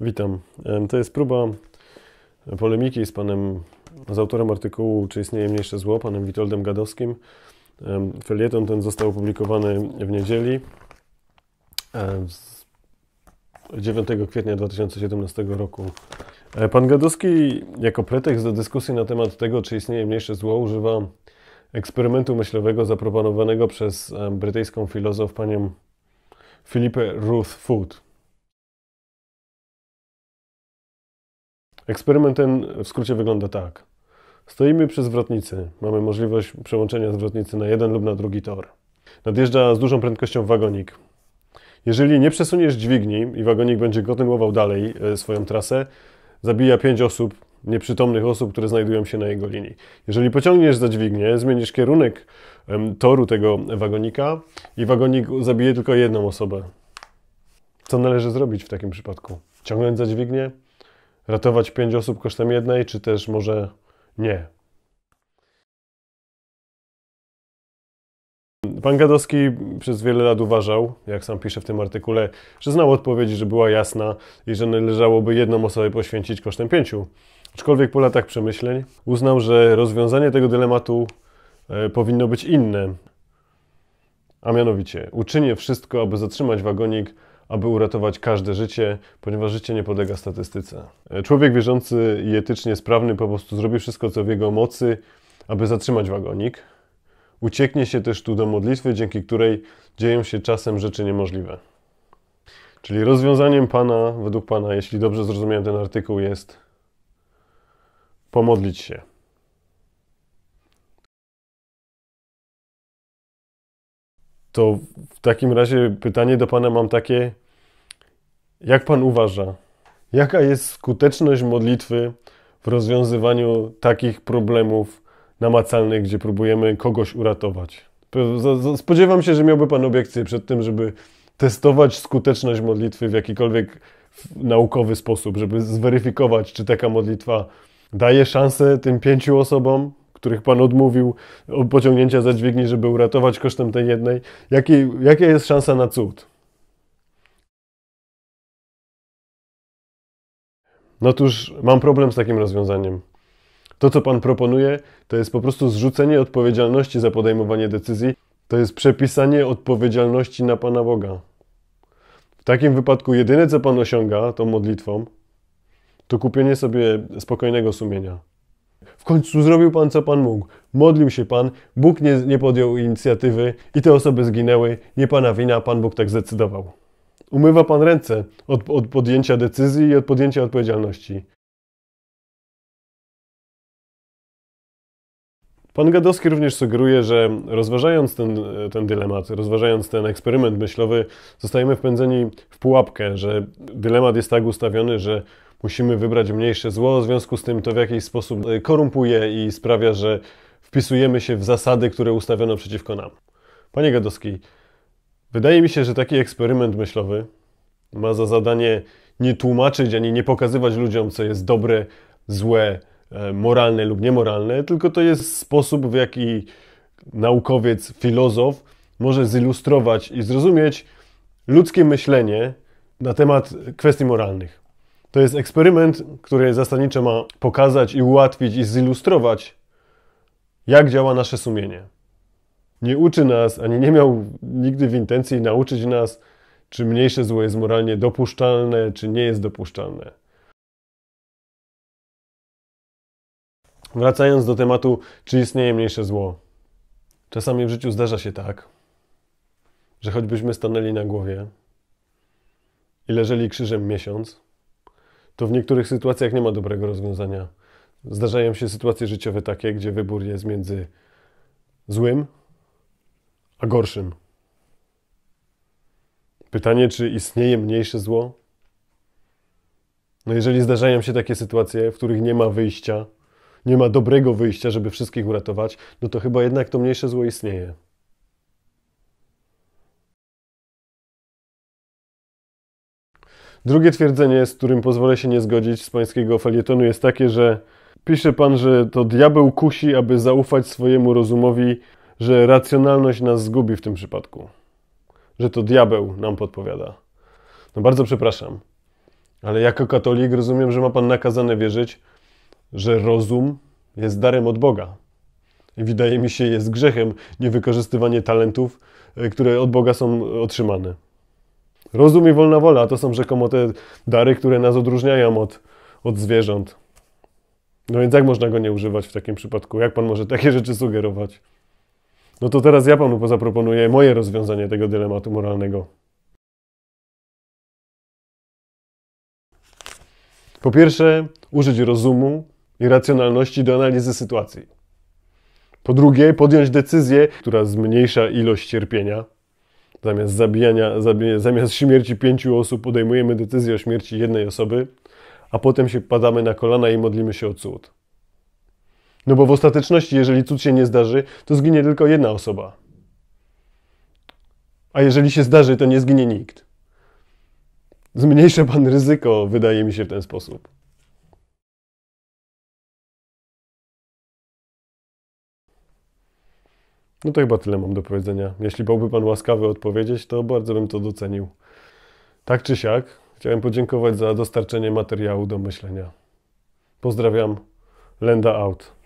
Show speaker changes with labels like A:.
A: Witam. To jest próba polemiki z panem, z autorem artykułu Czy istnieje mniejsze zło, panem Witoldem Gadowskim. Felieton ten został opublikowany w niedzieli 9 kwietnia 2017 roku. E, pan Gadowski jako pretekst do dyskusji na temat tego, czy istnieje mniejsze zło, używa eksperymentu myślowego zaproponowanego przez brytyjską filozof panią Philippe Ruth Food. Eksperyment ten w skrócie wygląda tak. Stoimy przy zwrotnicy. Mamy możliwość przełączenia zwrotnicy na jeden lub na drugi tor. Nadjeżdża z dużą prędkością wagonik. Jeżeli nie przesuniesz dźwigni i wagonik będzie kontynuował dalej e, swoją trasę, zabija pięć osób, nieprzytomnych osób, które znajdują się na jego linii. Jeżeli pociągniesz za dźwignię, zmienisz kierunek toru tego wagonika i wagonik zabije tylko jedną osobę. Co należy zrobić w takim przypadku? Ciągnąć za dźwignię? ratować pięć osób kosztem jednej, czy też może nie? Pan Gadowski przez wiele lat uważał, jak sam pisze w tym artykule, że znał odpowiedź, że była jasna i że należałoby jedną osobę poświęcić kosztem pięciu. Aczkolwiek po latach przemyśleń uznał, że rozwiązanie tego dylematu e, powinno być inne. A mianowicie, uczynię wszystko, aby zatrzymać wagonik, aby uratować każde życie, ponieważ życie nie podlega statystyce. E, człowiek wierzący i etycznie sprawny po prostu zrobi wszystko, co w jego mocy, aby zatrzymać wagonik. Ucieknie się też tu do modlitwy, dzięki której dzieją się czasem rzeczy niemożliwe. Czyli rozwiązaniem Pana, według Pana, jeśli dobrze zrozumiałem ten artykuł, jest pomodlić się. to w takim razie pytanie do Pana mam takie: jak Pan uważa, jaka jest skuteczność modlitwy w rozwiązywaniu takich problemów namacalnych, gdzie próbujemy kogoś uratować? Spodziewam się, że miałby Pan obiekcję przed tym, żeby testować skuteczność modlitwy w jakikolwiek naukowy sposób, żeby zweryfikować, czy taka modlitwa daje szansę tym pięciu osobom, których Pan odmówił pociągnięcia za dźwigni, żeby uratować kosztem tej jednej. Jaki, jakie jest szansa na cud? No cóż, mam problem z takim rozwiązaniem. To, co Pan proponuje, to jest po prostu zrzucenie odpowiedzialności za podejmowanie decyzji, to jest przepisanie odpowiedzialności na Pana Boga. W takim wypadku jedyne, co Pan osiąga tą modlitwą, to kupienie sobie spokojnego sumienia. W końcu zrobił Pan, co Pan mógł. Modlił się Pan, Bóg nie, nie podjął inicjatywy i te osoby zginęły. Nie Pana wina, Pan Bóg tak zdecydował. Umywa Pan ręce od, od podjęcia decyzji i od podjęcia odpowiedzialności. Pan Gadowski również sugeruje, że rozważając ten, ten dylemat, rozważając ten eksperyment myślowy, zostajemy wpędzeni w pułapkę, że dylemat jest tak ustawiony, że musimy wybrać mniejsze zło, w związku z tym to w jakiś sposób e, korumpuje i sprawia, że wpisujemy się w zasady, które ustawiono przeciwko nam. Panie Gadowski, wydaje mi się, że taki eksperyment myślowy ma za zadanie nie tłumaczyć ani nie pokazywać ludziom, co jest dobre, złe, e, moralne lub niemoralne, tylko to jest sposób, w jaki naukowiec, filozof może zilustrować i zrozumieć ludzkie myślenie na temat kwestii moralnych. To jest eksperyment, który zasadniczo ma pokazać i ułatwić i zilustrować, jak działa nasze sumienie. Nie uczy nas, ani nie miał nigdy w intencji nauczyć nas, czy mniejsze zło jest moralnie dopuszczalne, czy nie jest dopuszczalne. Wracając do tematu, czy istnieje mniejsze zło. Czasami w życiu zdarza się tak, że choćbyśmy stanęli na głowie i leżeli krzyżem miesiąc, to w niektórych sytuacjach nie ma dobrego rozwiązania. Zdarzają się sytuacje życiowe takie, gdzie wybór jest między złym a gorszym. Pytanie, czy istnieje mniejsze zło? No jeżeli zdarzają się takie sytuacje, w których nie ma wyjścia, nie ma dobrego wyjścia, żeby wszystkich uratować, no to chyba jednak to mniejsze zło istnieje. Drugie twierdzenie, z którym pozwolę się nie zgodzić z pańskiego felietonu, jest takie, że pisze pan, że to diabeł kusi, aby zaufać swojemu rozumowi, że racjonalność nas zgubi w tym przypadku. Że to diabeł nam podpowiada. No bardzo przepraszam, ale jako katolik rozumiem, że ma pan nakazane wierzyć, że rozum jest darem od Boga. I wydaje mi się, jest grzechem niewykorzystywanie talentów, e, które od Boga są otrzymane. Rozum i wolna wola to są rzekomo te dary, które nas odróżniają od, od zwierząt. No więc jak można go nie używać w takim przypadku? Jak pan może takie rzeczy sugerować? No to teraz ja panu zaproponuję moje rozwiązanie tego dylematu moralnego. Po pierwsze, użyć rozumu i racjonalności do analizy sytuacji. Po drugie, podjąć decyzję, która zmniejsza ilość cierpienia Zamiast zabijania, zamiast śmierci pięciu osób podejmujemy decyzję o śmierci jednej osoby, a potem się padamy na kolana i modlimy się o cud. No bo w ostateczności, jeżeli cud się nie zdarzy, to zginie tylko jedna osoba. A jeżeli się zdarzy, to nie zginie nikt. Zmniejsza pan ryzyko, wydaje mi się, w ten sposób. No to chyba tyle mam do powiedzenia. Jeśli byłby Pan łaskawy odpowiedzieć, to bardzo bym to docenił. Tak czy siak, chciałem podziękować za dostarczenie materiału do myślenia. Pozdrawiam. Lenda out.